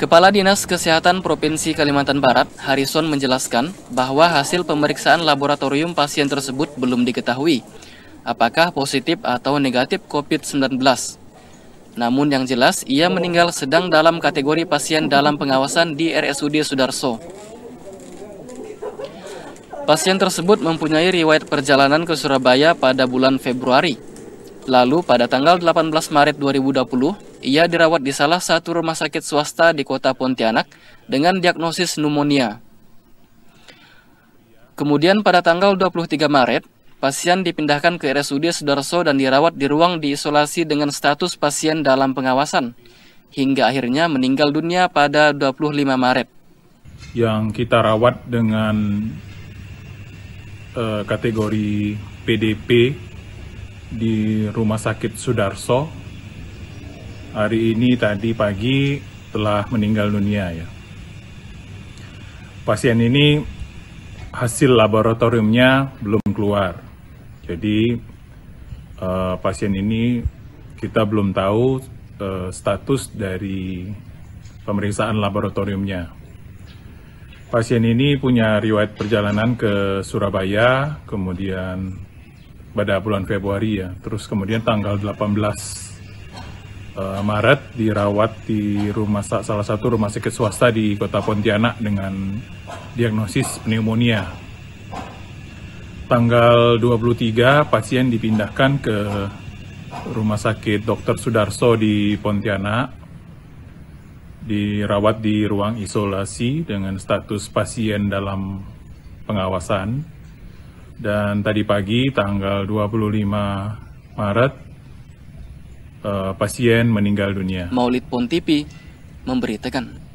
Kepala Dinas Kesehatan Provinsi Kalimantan Barat, Harrison menjelaskan bahwa hasil pemeriksaan laboratorium pasien tersebut belum diketahui apakah positif atau negatif COVID-19. Namun yang jelas, ia meninggal sedang dalam kategori pasien dalam pengawasan di RSUD Sudarso. Pasien tersebut mempunyai riwayat perjalanan ke Surabaya pada bulan Februari. Lalu pada tanggal 18 Maret 2020, ia dirawat di salah satu rumah sakit swasta di kota Pontianak dengan diagnosis pneumonia. Kemudian pada tanggal 23 Maret, pasien dipindahkan ke RSUD Sudarso dan dirawat di ruang diisolasi dengan status pasien dalam pengawasan, hingga akhirnya meninggal dunia pada 25 Maret. Yang kita rawat dengan uh, kategori PDP di Rumah Sakit Sudarso hari ini tadi pagi telah meninggal dunia ya. Pasien ini hasil laboratoriumnya belum keluar. Jadi uh, pasien ini kita belum tahu uh, status dari pemeriksaan laboratoriumnya. Pasien ini punya riwayat perjalanan ke Surabaya, kemudian pada bulan Februari ya, terus kemudian tanggal 18 uh, Maret dirawat di rumah salah satu rumah sakit swasta di Kota Pontianak dengan diagnosis pneumonia. Tanggal 23 pasien dipindahkan ke rumah sakit Dr. Sudarso di Pontianak dirawat di ruang isolasi dengan status pasien dalam pengawasan. Dan tadi pagi tanggal 25 Maret uh, pasien meninggal dunia. Maulid Pontipi memberitakan